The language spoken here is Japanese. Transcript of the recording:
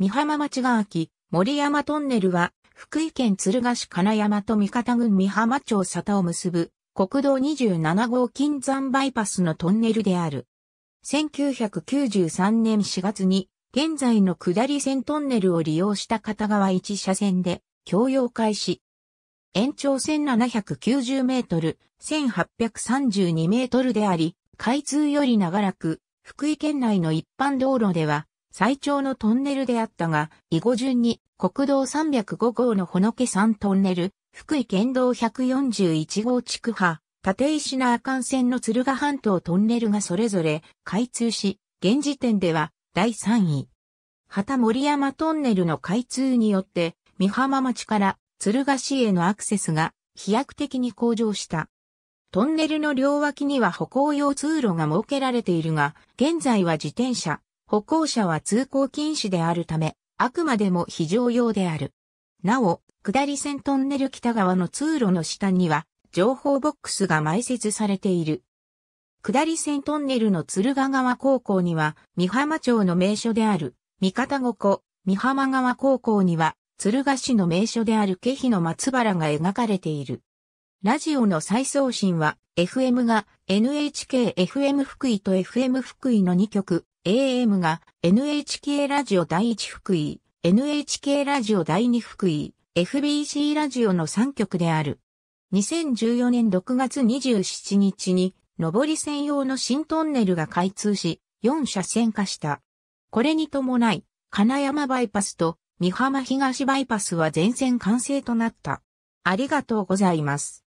三浜町が秋、森山トンネルは、福井県鶴ヶ市金山と三方郡三浜町佐田を結ぶ、国道27号金山バイパスのトンネルである。1993年4月に、現在の下り線トンネルを利用した片側1車線で、共用開始。延長1790メートル、1832メートルであり、開通より長らく、福井県内の一般道路では、最長のトンネルであったが、以後順に国道305号のほのけ3トンネル、福井県道141号地区派、立石那幹線の鶴ヶ半島トンネルがそれぞれ開通し、現時点では第3位。旗森山トンネルの開通によって、三浜町から鶴ヶ市へのアクセスが飛躍的に向上した。トンネルの両脇には歩行用通路が設けられているが、現在は自転車、歩行者は通行禁止であるため、あくまでも非常用である。なお、下り線トンネル北側の通路の下には、情報ボックスが埋設されている。下り線トンネルの鶴ヶ川高校には、三浜町の名所である、三方五湖、三浜川高校には、鶴ヶ市の名所であるケヒの松原が描かれている。ラジオの再送信は、FM が NHKFM 福井と FM 福井の2曲、AM が NHK ラジオ第1福井、NHK ラジオ第2福井、FBC ラジオの3局である。2014年6月27日に、上り専用の新トンネルが開通し、4車線化した。これに伴い、金山バイパスと三浜東バイパスは全線完成となった。ありがとうございます。